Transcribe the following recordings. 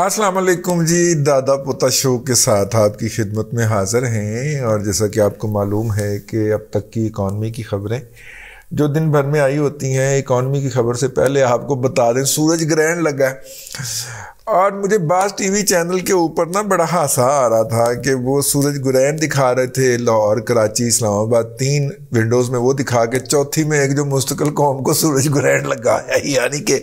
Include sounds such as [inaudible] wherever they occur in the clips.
अस्सलाम वालेकुम जी दादा पोता शो के साथ आपकी खिदमत में हाजिर हैं और जैसा कि आपको मालूम है कि अब तक की इकॉनमी की खबरें जो दिन भर में आई होती हैं इकॉनमी की खबर से पहले आपको बता दें सूरज ग्रहण लगा है और मुझे बास टीवी चैनल के ऊपर ना बड़ा हादसा आ रहा था कि वो सूरज ग्रहण दिखा रहे थे लाहौर कराची इस्लामाबाद तीन विंडोज़ में वो दिखा के चौथी में एक जो मुस्तकिल कौम को सूरज ग्रहण लगा है यानी कि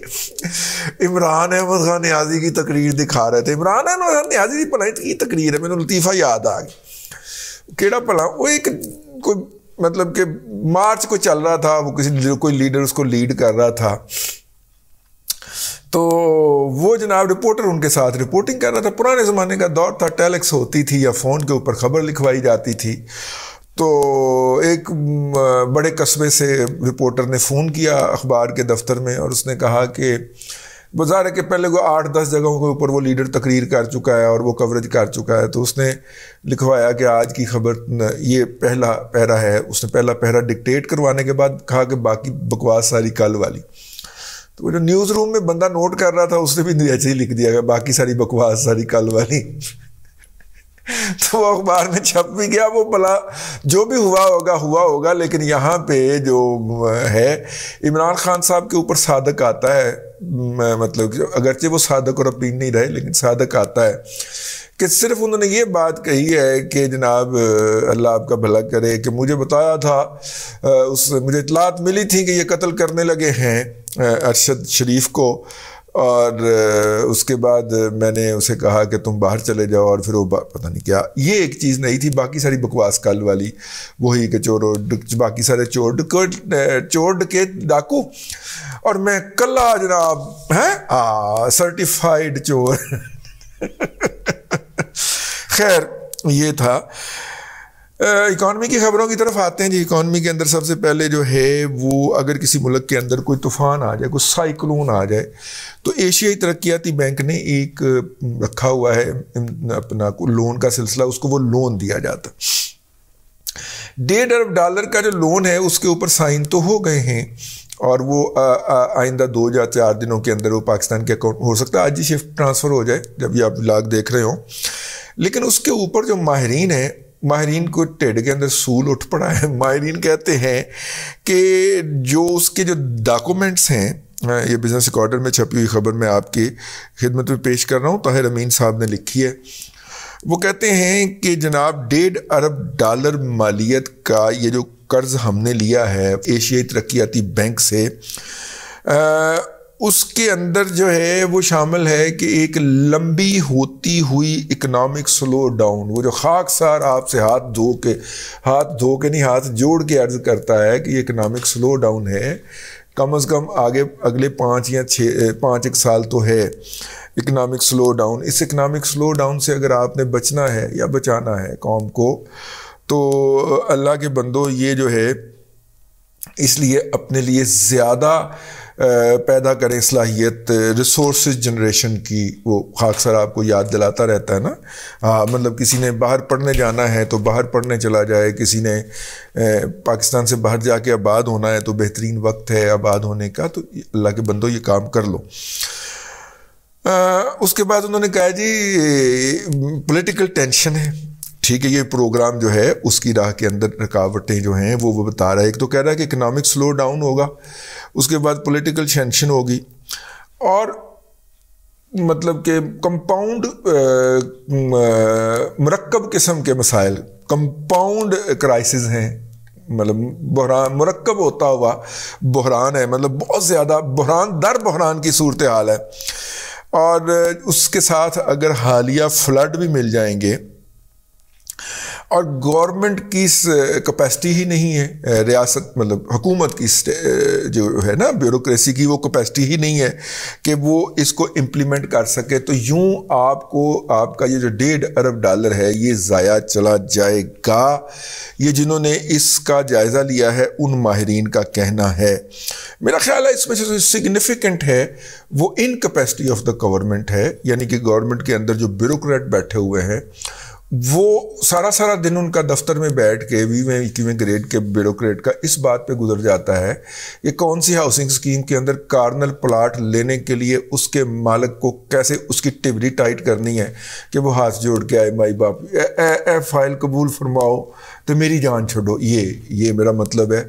इमरान अहमद खान न्याजी की तकरीर दिखा रहे थे इमरान अहमद खान न्याजी की भलाई की तकरीर है मैंने लतीफ़ा याद आ गया केड़ा भला वो एक कोई मतलब कि मार्च को चल रहा था वो किसी कोई लीडर उसको लीड कर रहा था तो वो जनाब रिपोर्टर उनके साथ रिपोर्टिंग कर रहा था पुराने ज़माने का दौर था टेलेक्स होती थी या फ़ोन के ऊपर खबर लिखवाई जाती थी तो एक बड़े कस्बे से रिपोर्टर ने फ़ोन किया अखबार के दफ्तर में और उसने कहा कि बाजार है कि पहले को आठ दस जगहों के ऊपर वो लीडर तकरीर कर चुका है और वो कवरेज कर चुका है तो उसने लिखवाया कि आज की खबर ये पहला पहरा है उसने पहला पहरा डिक्टेट करवाने के बाद कहा कि बाकी बकवास सारी कल वाली तो वो जो न्यूज़ रूम में बंदा नोट कर रहा था उसने भी ऐसे ही लिख दिया गया बाकी सारी बकवास सारी कल वाली [laughs] तो वो अखबार में छप भी गया वो भला जो भी हुआ होगा हुआ होगा लेकिन यहाँ पे जो है इमरान खान साहब के ऊपर सादक आता है मतलब अगरचे वो साधक और अपील नहीं रहे लेकिन साधक आता है कि सिर्फ उन्होंने ये बात कही है कि जनाब अल्लाह आपका भला करे कि मुझे बताया था उस मुझे इतलात मिली थी कि ये कत्ल करने लगे हैं अरशद शरीफ को और उसके बाद मैंने उसे कहा कि तुम बाहर चले जाओ और फिर वो पता नहीं क्या ये एक चीज़ नहीं थी बाकी सारी बकवास कल वाली वही के चोरों बाकी सारे चोर चोर के डाकू और मैं कला जनाब हैं सर्टिफाइड चोर [laughs] खैर ये था इकॉनमी की खबरों की तरफ आते हैं जी इकॉनमी के अंदर सबसे पहले जो है वो अगर किसी मुल्क के अंदर कोई तूफ़ान आ जाए कोई साइक्लोन आ जाए तो एशियाई तरक्याती बैंक ने एक रखा हुआ है अपना लोन का सिलसिला उसको वो लोन दिया जाता डेढ़ अरब डॉलर का जो लोन है उसके ऊपर साइन तो हो गए हैं और वो आइंदा दो या चार दिनों के अंदर वो पाकिस्तान के अकाउंट हो सकता है आज ही शिफ्ट ट्रांसफ़र हो जाए जब ये आप लाग देख रहे हो लेकिन उसके ऊपर जो माहरीन हैं माहरीन को टेढ़ के अंदर सूल उठ पड़ा है माहरीन कहते हैं कि जो उसके जो डॉक्यूमेंट्स हैं ये बिज़नेस रिकॉर्डर में छपी हुई खबर मैं आपकी खिदमत में पेश कर रहा हूँ ताहिर अमीन साहब ने लिखी है वो कहते हैं कि जनाब डेढ़ अरब डॉलर मालियत का ये जो कर्ज़ हमने लिया है एशियाई तरक्याती बैंक से आ, उसके अंदर जो है वो शामिल है कि एक लंबी होती हुई इकोनॉमिक स्लो डाउन वो जो खाक सार आपसे हाथ धो के हाथ धो के नहीं हाथ जोड़ के अर्ज करता है कि इकोनॉमिक स्लो डाउन है कम अज़ कम आगे अगले पाँच या छः पाँच एक साल तो है इकोनॉमिक स्लो डाउन इस इकोनॉमिक स्लो डाउन से अगर आपने बचना है या बचाना है कौम को तो अल्लाह के बंदो ये जो है इसलिए अपने लिए ज़्यादा पैदा करें सलाहियत रिसोर्स जनरेशन की वो खाकसर आपको याद दिलाता रहता है ना हाँ मतलब किसी ने बाहर पढ़ने जाना है तो बाहर पढ़ने चला जाए किसी ने पाकिस्तान से बाहर जाके आबाद होना है तो बेहतरीन वक्त है आबाद होने का तो अल्लाह के बंदो ये काम कर लो आ, उसके बाद उन्होंने कहा जी पॉलिटिकल टेंशन है ठीक है ये प्रोग्राम जो है उसकी राह के अंदर रुकावटें जो हैं वो वो बता रहा है एक तो कह रहा है कि इकनॉमिक स्लो डाउन होगा उसके बाद पॉलिटिकल सेंशन होगी और मतलब के कंपाउंड मरकब किस्म के मसाइल कंपाउंड क्राइसिस हैं मतलब बहरान मरकब होता हुआ बहरान है मतलब बहुत ज़्यादा बहरान दर बहरान की सूरत हाल है और उसके साथ अगर हालिया फ्लड भी मिल जाएंगे और गवर्नमेंट की कैपेसिटी ही नहीं है रियासत मतलब हुकूमत की जो है ना ब्यूरोक्रेसी की वो कैपेसिटी ही नहीं है कि वो इसको इम्प्लीमेंट कर सके तो यूं आपको आपका ये जो डेढ़ अरब डॉलर है ये ज़ाया चला जाएगा ये जिन्होंने इसका जायज़ा लिया है उन माहरीन का कहना है मेरा ख्याल है इसमें जो सिग्निफिकेंट है वो इनकेपेसिटी ऑफ द गवर्नमेंट है यानी कि गवर्नमेंट के अंदर जो ब्यूरोट बैठे हुए हैं वो सारा सारा दिन उनका दफ्तर में बैठ के वीवें इक्कीवें ग्रेड के ब्यूरोक्रेट का इस बात पे गुजर जाता है कि कौन सी हाउसिंग स्कीम के अंदर कार्नल प्लाट लेने के लिए उसके मालिक को कैसे उसकी टिबरी टाइट करनी है कि वो हाथ जोड़ के आए माई बाप ए, ए, ए फाइल कबूल फरमाओ तो मेरी जान छोड़ो ये ये मेरा मतलब है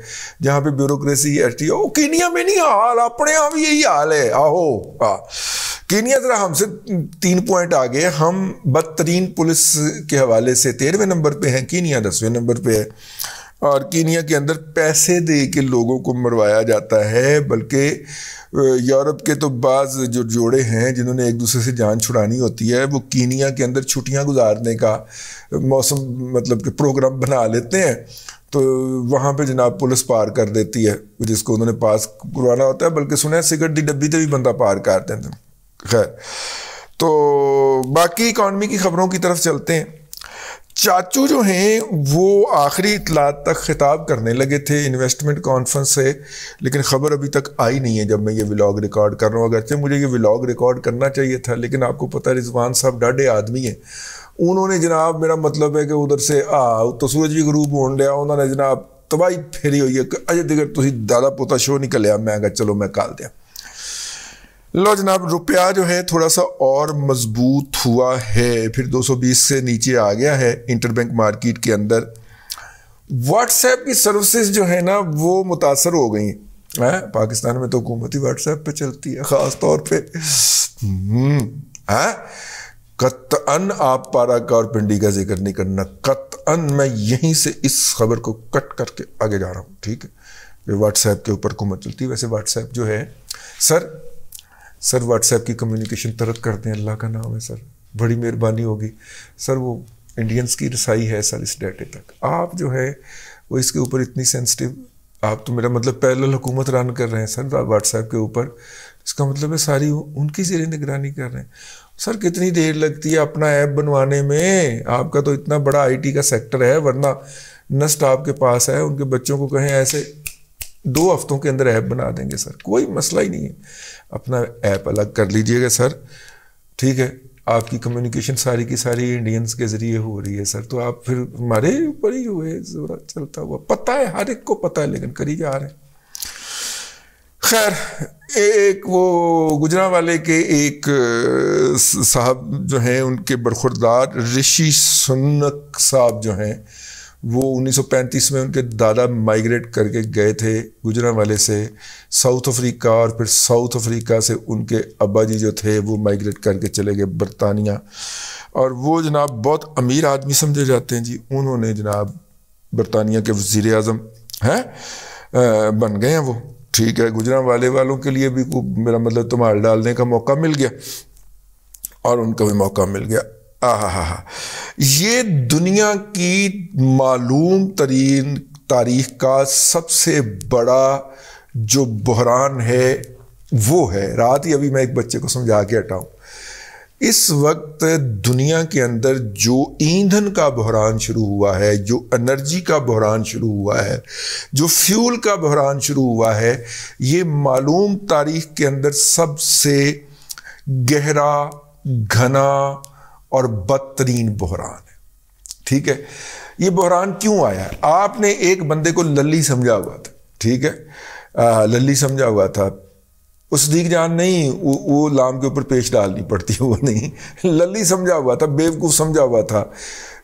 जहाँ पे ब्यूरोक्रेसी टी ओ केनिया में नहीं हाल अपने आप यही हाल है आहो आ केनिया ज़रा हमसे तीन पॉइंट आगे हम बदतरीन पुलिस के हवाले से तेरहवें नंबर पे हैं केनिया दसवें नंबर पे है और कीनिया के अंदर पैसे दे के लोगों को मरवाया जाता है बल्कि यूरोप के तो बाज़ जो जोड़े हैं जिन्होंने एक दूसरे से जान छुड़ानी होती है वो कीनिया के अंदर छुट्टियां गुजारने का मौसम मतलब कि प्रोग्राम बना लेते हैं तो वहाँ पे जनाब पुलिस पार कर देती है जिसको उन्होंने पास करवाना होता है बल्कि सुना है सिगरेट की डब्बी तो भी बंदा पार कर देते खैर तो बाकी इकॉनमी की खबरों की तरफ चलते हैं चाचू जो हैं वो आखिरी इतलात तक खिताब करने लगे थे इन्वेस्टमेंट कॉन्फ्रेंस से लेकिन ख़बर अभी तक आई नहीं है जब मैं ये व्लॉग रिकॉर्ड कर रहा हूँ अगरचे मुझे ये व्लॉग रिकॉर्ड करना चाहिए था लेकिन आपको पता है रिजवान साहब डाढ़े आदमी हैं उन्होंने जनाब मेरा मतलब है कि उधर से आ तो सूरज भी गरूब होने लिया उन्होंने जनाब तबाही फेरी हुई है कि अजय ਤੁਸੀਂ ਦਾਦਾ दादा पोता शो निकलिया ਮੈਂ ਕਿਹਾ ਚਲੋ ਮੈਂ ਕੱਲ लो जनाब रुपया जो है थोड़ा सा और मजबूत हुआ है फिर 220 से नीचे आ गया है इंटरबैंक मार्केट के अंदर व्हाट्सएप की सर्विसेज जो है ना वो मुतासर हो गई हैं पाकिस्तान में तो हुकूमत ही व्हाट्सएप पे चलती है ख़ास तौर पे हम्म, कत अन आप का और पिंडी का जिक्र नहीं करना अन मैं यहीं से इस खबर को कट करके आगे जा रहा हूँ ठीक है व्हाट्सएप के ऊपर हुकूमत चलती है वैसे व्हाट्सएप जो है सर सर व्हाट्सएप की कम्युनिकेशन तरत कर दें अल्लाह का नाम है सर बड़ी मेहरबानी होगी सर वो इंडियंस की रसाई है सर इस डेटे तक आप जो है वो इसके ऊपर इतनी सेंसिटिव आप तो मेरा मतलब पैरल हुकूमत रन कर रहे हैं सर व्हाट्सएप के ऊपर इसका मतलब है सारी उनकी जेर निगरानी कर रहे हैं सर कितनी देर लगती है अपना ऐप बनवाने में आपका तो इतना बड़ा आईटी का सेक्टर है वरना नस्ट आपके पास है उनके बच्चों को कहें ऐसे दो हफ्तों के अंदर ऐप बना देंगे सर कोई मसला ही नहीं है अपना ऐप अलग कर लीजिएगा सर ठीक है आपकी कम्युनिकेशन सारी की सारी इंडियंस के ज़रिए हो रही है सर तो आप फिर हमारे ऊपर ही हुए जोरा चलता हुआ पता है हर एक को पता है लेकिन करी जा रहे हैं खैर एक वो गुजरा वाले के एक साहब जो हैं उनके बरखुरदार ऋषि सुनक साहब जो हैं वो 1935 में उनके दादा माइग्रेट करके गए थे गुजरा वाले से साउथ अफ्रीका और फिर साउथ अफ्रीका से उनके अबा जी जो थे वो माइग्रेट करके चले गए बरतानिया और वो जनाब बहुत अमीर आदमी समझे जाते हैं जी उन्होंने जनाब बरतानिया के वज़ी अजम हैं बन गए हैं वो ठीक है गुजरा वाले वालों के लिए भी मेरा मतलब तुम्हार डालने का मौका मिल गया और उनका भी मौका मिल गया ये दुनिया की मालूम तरीन तारीख का सबसे बड़ा जो बहरान है वो है रात ही अभी मैं एक बच्चे को समझा के हटाऊँ इस वक्त दुनिया के अंदर जो ईंधन का बहरान शुरू हुआ है जो एनर्जी का बहरान शुरू हुआ है जो फ्यूल का बहरान शुरू हुआ है ये मालूम तारीख के अंदर सबसे गहरा घना और बदतरीन बहरान है ठीक है ये बहरान क्यों आया है आपने एक बंदे को लल्ली समझा हुआ था ठीक है आ, लल्ली समझा हुआ था उस दीक जान नहीं वो, वो लाम के ऊपर पेश डालनी पड़ती वो नहीं लल्ली समझा हुआ था बेवकूफ़ समझा हुआ था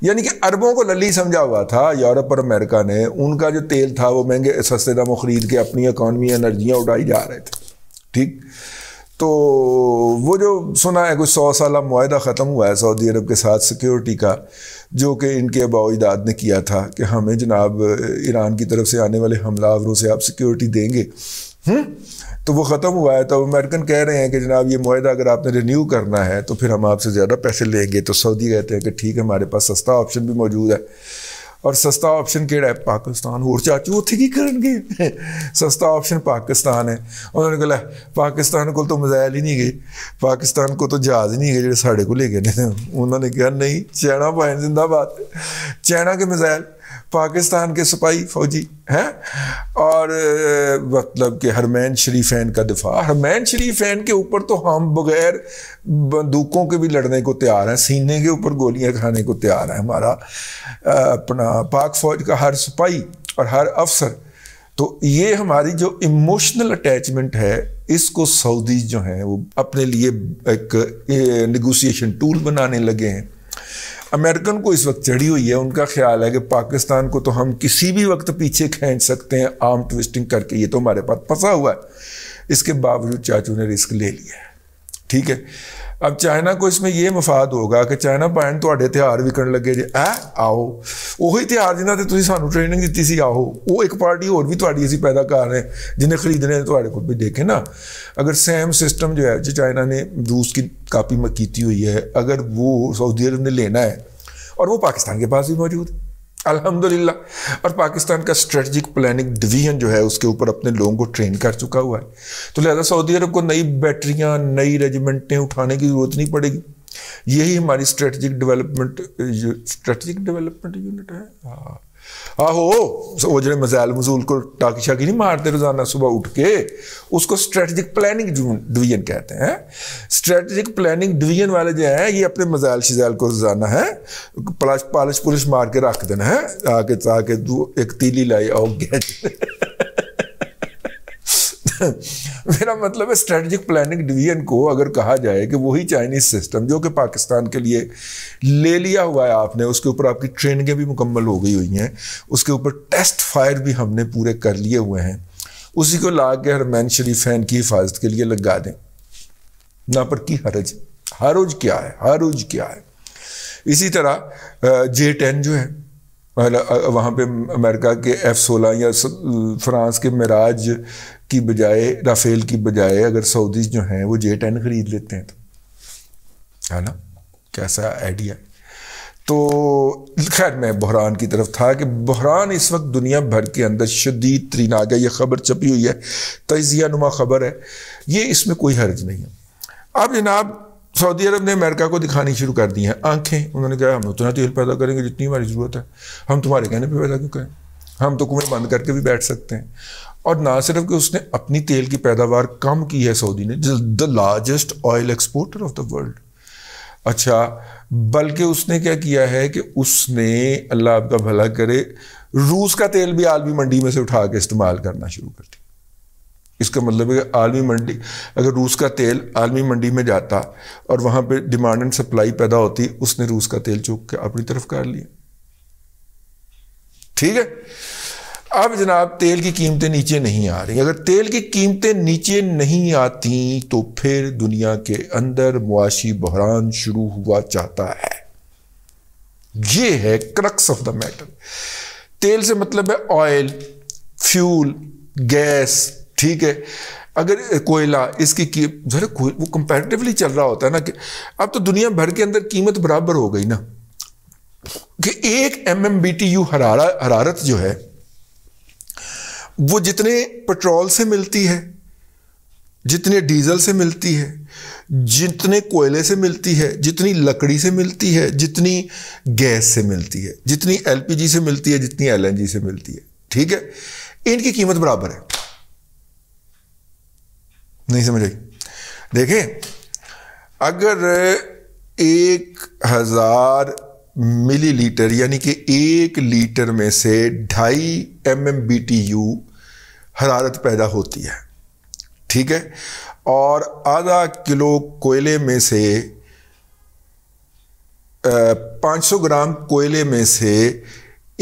यानी कि अरबों को लल्ली समझा हुआ था यूरोप और अमेरिका ने उनका जो तेल था वो महंगे सस्ते दामों ख़रीद के अपनी इकानमी एनर्जियाँ उड़ाई जा रहे थे ठीक तो वो जो सुना है कुछ सौ साल माहा ख़त्म हुआ है सऊदी अरब के साथ सिक्योरिटी का जो कि इनके अबाव ने किया था कि हमें जनाब ईरान की तरफ से आने वाले हमलावरों से आप सिक्योरिटी देंगे हुँ? तो वो ख़त्म हुआ है तो अमेरिकन कह रहे हैं कि जनाब ये माहा अगर आपने रिन्यू करना है तो फिर हम आपसे ज़्यादा पैसे लेंगे तो सऊदी कहते हैं कि ठीक है हमारे पास सस्ता ऑप्शन भी मौजूद है ਔਰ ਸਸਤਾ ਆਪਸ਼ਨ ਕਿਹੜਾ ਹੈ ਪਾਕਿਸਤਾਨ ਹੋਰ ਚਾਚੂ ਉੱਥੇ ਕੀ ਕਰਨਗੇ ਸਸਤਾ ਆਪਸ਼ਨ ਪਾਕਿਸਤਾਨ ਹੈ ਉਹਨਾਂ ਨੇ ਕਿਹਾ ਪਾਕਿਸਤਾਨ ਕੋਲ ਤਾਂ ਮਜ਼ਾਇਲ ਹੀ ਨਹੀਂ ਗਏ ਪਾਕਿਸਤਾਨ ਕੋਲ ਤਾਂ ਜਹਾਜ਼ ਨਹੀਂ ਹੈਗੇ ਜਿਹੜੇ ਸਾਡੇ ਕੋਲ ਹੈਗੇ ਨੇ ਉਹਨਾਂ ਨੇ ਕਿਹਾ ਨਹੀਂ ਚੈਨਾ ਭਾਈ ਜ਼ਿੰਦਾਬਾਦ ਚੈਨਾ ਕੇ ਮਜ਼ਾਇਲ पाकिस्तान के सिपाही फौजी हैं और मतलब कि हरमैन शरीफैन का दिफा हरमैन शरीफैन के ऊपर तो हम बगैर बंदूकों के भी लड़ने को तैयार हैं सीने के ऊपर गोलियां खाने को तैयार हैं हमारा अपना पाक फौज का हर सिपाही और हर अफसर तो ये हमारी जो इमोशनल अटैचमेंट है इसको सऊदी जो हैं वो अपने लिए एक निगोसिएशन टूल बनाने लगे हैं अमेरिकन को इस वक्त चढ़ी हुई है उनका ख्याल है कि पाकिस्तान को तो हम किसी भी वक्त पीछे खींच सकते हैं आर्म ट्विस्टिंग करके ये तो हमारे पास फंसा हुआ है इसके बावजूद चाचू ने रिस्क ले लिया है ठीक है अब चाइना को इसमें यह मफाद होगा कि चाइना भैन थोड़े हथियार विकन लगे जे ए आओ उ हथियार जिन्हें तुम्हें सू ट्रेनिंग दी सी आओ वो एक पार्टी होर भी थोड़ी असी पैदा कर रहे जिन्हें खरीदने थोड़े को भी देखे ना अगर सैम सिस्टम जो है जो चाइना ने रूस की कापी की हुई है अगर वो सऊदी अरब ने लेना है और वो पाकिस्तान के पास भी मौजूद है अल्हम्दुलिल्लाह और पाकिस्तान का स्ट्रेटजिक प्लानिंग डिवीजन जो है उसके ऊपर अपने लोगों को ट्रेन कर चुका हुआ है तो लिहाजा सऊदी अरब को नई बैटरियाँ नई रेजिमेंटें उठाने की जरूरत नहीं पड़ेगी यही हमारी strategic development strategic development unit है हाँ आहो वो जो मजैल मजूल को टाकी शाकी नहीं मारते रोजाना सुबह उठ के उसको स्ट्रेटजिक प्लानिंग डिवीजन कहते हैं स्ट्रेटजिक प्लानिंग डिवीजन वाले जो हैं ये अपने मजैल शजैल को रोजाना है पालिश पुलिश मार के रख देना है आके ताकि एक तीली लाई आओ गैच [laughs] मेरा मतलब है स्ट्रेटजिक प्लानिंग डिवीजन को अगर कहा जाए कि वही चाइनीज सिस्टम जो कि पाकिस्तान के लिए ले लिया हुआ है आपने उसके ऊपर आपकी ट्रेनिंगें भी मुकम्मल हो गई हुई हैं उसके ऊपर टेस्ट फायर भी हमने पूरे कर लिए हुए हैं उसी को ला के हरमैन शरीफैन की हिफाजत के लिए लगा दें ना पर की हरज हरुज क्या है हरुज क्या है इसी तरह जे टेन जो है वहाँ पे अमेरिका के एफ सोलह या फ्रांस के मराज की बजाय राफेल की बजाय अगर सऊदीज जो हैं वो जे टेन खरीद लेते हैं तो है ना कैसा आइडिया तो खैर मैं बहरान की तरफ था कि बहरान इस वक्त दुनिया भर के अंदर शदीद तरीन आ गया यह खबर छपी हुई है तजिया नुमा खबर है ये इसमें कोई हर्ज नहीं है अब जनाब सऊदी अरब ने अमेरिका को दिखानी शुरू कर दी है आंखें उन्होंने कहा हम उतना तो तेल पैदा करेंगे जितनी हमारी ज़रूरत है हम तुम्हारे कहने पर पैदा क्यों करें हम तो कुएं बंद करके भी बैठ सकते हैं और ना सिर्फ कि उसने अपनी तेल की पैदावार कम की है सऊदी ने the largest oil exporter of the world अच्छा बल्कि उसने क्या किया है कि उसने अल्लाह आपका भला करे रूस का तेल भी आलमी मंडी में से उठा के इस्तेमाल करना शुरू कर दिया इसका मतलब है कि आलमी मंडी अगर रूस का तेल आलमी मंडी में जाता और वहाँ पे डिमांड एंड सप्लाई पैदा होती उसने रूस का तेल चुक के अपनी तरफ कर लिया ठीक है अब जनाब तेल की कीमतें नीचे नहीं आ रही अगर तेल की कीमतें नीचे नहीं आती तो फिर दुनिया के अंदर मुआशी बहरान शुरू हुआ चाहता है ये है क्रक्स ऑफ द मैटर तेल से मतलब है ऑयल फ्यूल गैस ठीक है अगर कोयला इसकी जरा वो कंपेरेटिवली चल रहा होता है ना कि अब तो दुनिया भर के अंदर कीमत बराबर हो गई ना कि एक M M B T U हरारा हरारत जो है वो जितने पेट्रोल से मिलती है जितने डीजल से मिलती है जितने कोयले से मिलती है जितनी लकड़ी से मिलती है जितनी गैस से मिलती है जितनी एलपीजी से मिलती है जितनी एलएनजी से मिलती है ठीक है इनकी कीमत बराबर है नहीं समझ आई देखें अगर एक हजार मिलीलीटर यानी कि एक लीटर में से ढाई M M B T U हरारत पैदा होती है ठीक है और आधा किलो कोयले में से 500 ग्राम कोयले में से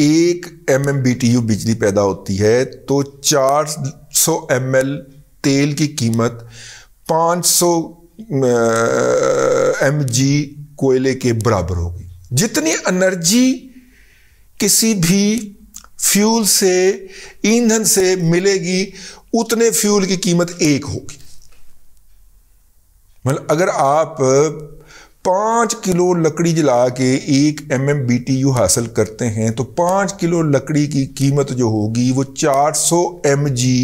एक M M B T U बिजली पैदा होती है तो 400 एम एल तेल की कीमत 500 एम जी कोयले के बराबर होगी जितनी एनर्जी किसी भी फ्यूल से ईंधन से मिलेगी उतने फ्यूल की कीमत एक होगी मतलब अगर आप पाँच किलो लकड़ी जला के एक M M B T U हासिल करते हैं तो पाँच किलो लकड़ी की कीमत जो होगी वो चार सौ एम जी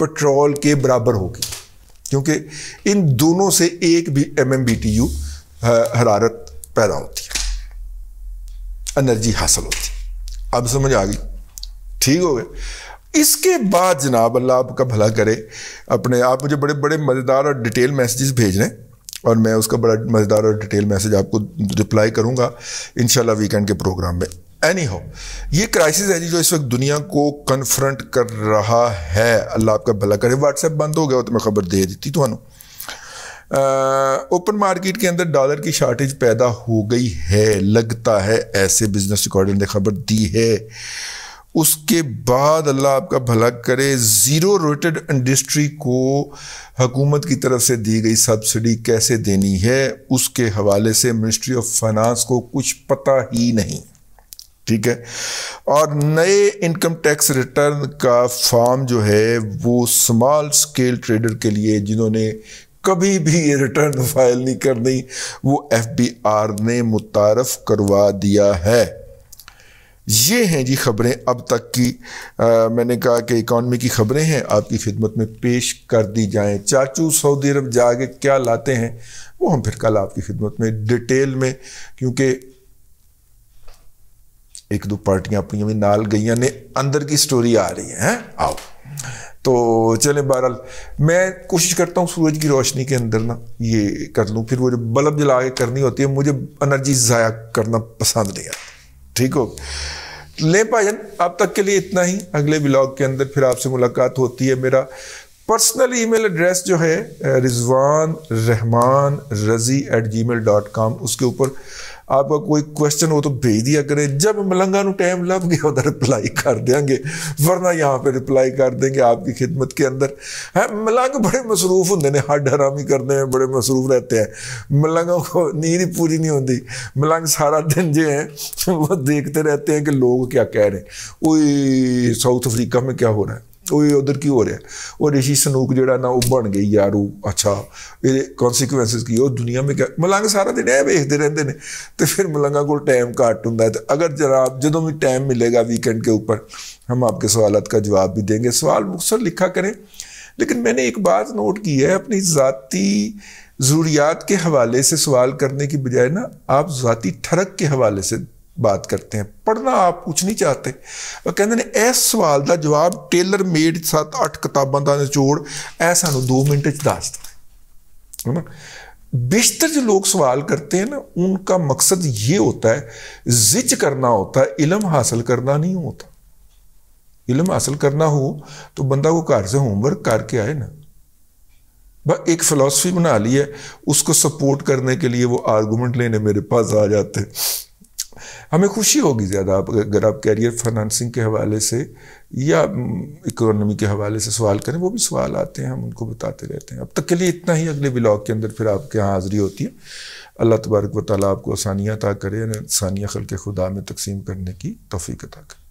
पेट्रोल के बराबर होगी क्योंकि इन दोनों से एक भी M M B T U हरारत पैदा होती है एनर्जी हासिल होती है अब समझ आ गई ठीक हो गए इसके बाद जनाब अल्लाह आपका भला करे अपने आप मुझे बड़े बड़े मज़ेदार और डिटेल मैसेजेस भेज रहे हैं और मैं उसका बड़ा मज़ेदार और डिटेल मैसेज आपको रिप्लाई करूँगा इन वीकेंड के प्रोग्राम में एनी हो ये क्राइसिस है जी जो इस वक्त दुनिया को कन्फ्रंट कर रहा है अल्लाह आपका भला करे व्हाट्सएप बंद हो गया तो मैं खबर दे दी थी ओपन मार्केट के अंदर डॉलर की शार्टेज पैदा हो गई है लगता है ऐसे बिजनेस रिकॉर्डिंग ने खबर दी है उसके बाद अल्लाह आपका भला करे ज़ीरो रोटेड इंडस्ट्री को हकूमत की तरफ से दी गई सब्सिडी कैसे देनी है उसके हवाले से मिनिस्ट्री ऑफ फाइनेंस को कुछ पता ही नहीं ठीक है और नए इनकम टैक्स रिटर्न का फॉर्म जो है वो स्मॉल स्केल ट्रेडर के लिए जिन्होंने कभी भी ये रिटर्न फाइल नहीं करनी वो एफ ने मुतारफ़ करवा दिया है ये हैं जी खबरें अब तक की आ, मैंने कहा कि इकॉनमी की खबरें हैं आपकी खिदमत में पेश कर दी जाएं चाचू सऊदी अरब जाके क्या लाते हैं वो हम फिर कल आपकी खिदमत में डिटेल में क्योंकि एक दो पार्टियां अपनी अभी नाल गई ने अंदर की स्टोरी आ रही है, है? आओ तो चलें बहरहाल मैं कोशिश करता हूँ सूरज की रोशनी के अंदर ना ये कर लूँ फिर वो जो बल्ब जला के करनी होती है मुझे एनर्जी ज़ाया करना पसंद नहीं आता ठीक हो ले भाजन अब तक के लिए इतना ही अगले ब्लॉग के अंदर फिर आपसे मुलाकात होती है मेरा पर्सनल ईमेल एड्रेस जो है Rizwan Rahman Razi at gmail dot com उसके ऊपर आपका कोई क्वेश्चन हो तो भेज दिया करें जब मलंगा टाइम लग गया उधर रिप्लाई कर देंगे वरना यहाँ पे रिप्लाई कर देंगे आपकी खिदमत के अंदर है मलंग बड़े मसरूफ होंगे ने हड हरामी करते हैं बड़े मसरूफ रहते हैं मलंगों को नींद ही पूरी नहीं होती मलंग सारा दिन जो है वो देखते रहते हैं कि लोग क्या कह रहे हैं वही साउथ अफ्रीका में क्या हो रहा है वही उधर की हो रहा है और ऋषि सनूक जरा ना वह बन गए यार अच्छा ये कॉन्सीकुएंस की वो दुनिया में क्या मलंग सारा दिन ए वेखते रहते हैं तो फिर मलंगा को टाइम घट हूँ तो अगर जरा जो भी टाइम मिलेगा वीकेंड के ऊपर हम आपके सवाल का जवाब भी देंगे सवाल मुखसर लिखा करें लेकिन मैंने एक बात नोट की है अपनी जतीी ज़रूरियात के हवाले से सवाल करने की बजाय ना आप ज़ाती ठरक के हवाले से बात करते हैं पढ़ना आप कुछ नहीं चाहते ਉਹ ਕਹਿੰਦੇ ਨੇ ਇਸ ਸਵਾਲ ਦਾ ਜਵਾਬ ਟੇਲਰ ਮੇਡ 7-8 ਕਿਤਾਬਾਂ ਦਾ ਨਿਚੋੜ ਐ ਸਾਨੂੰ 2 ਮਿੰਟ ਚ ਦੱਸ बेशतर जो लोग सवाल करते हैं ना उनका मकसद ये होता है जिच करना होता है इलम हासिल करना नहीं होता इलम हासिल करना हो तो बंदा को घर से होमवर्क करके आए ना ब एक फिलोसफी बना ली है उसको सपोर्ट करने के लिए वो आर्गूमेंट लेने मेरे पास आ जाते हैं हमें खुशी होगी ज़्यादा आप अगर आप कैरियर फाइनेंसिंग के हवाले से या इकोनॉमी के हवाले से सवाल करें वो भी सवाल आते हैं हम उनको बताते रहते हैं अब तक के लिए इतना ही अगले ब्लॉग के अंदर फिर आपके यहाँ हाजिरी होती है अल्लाह तबारक वाली आपको आसानियाँ अता करे आसानियाँ खल के खुदा में तकसीम करने की तोफ़ी अता करें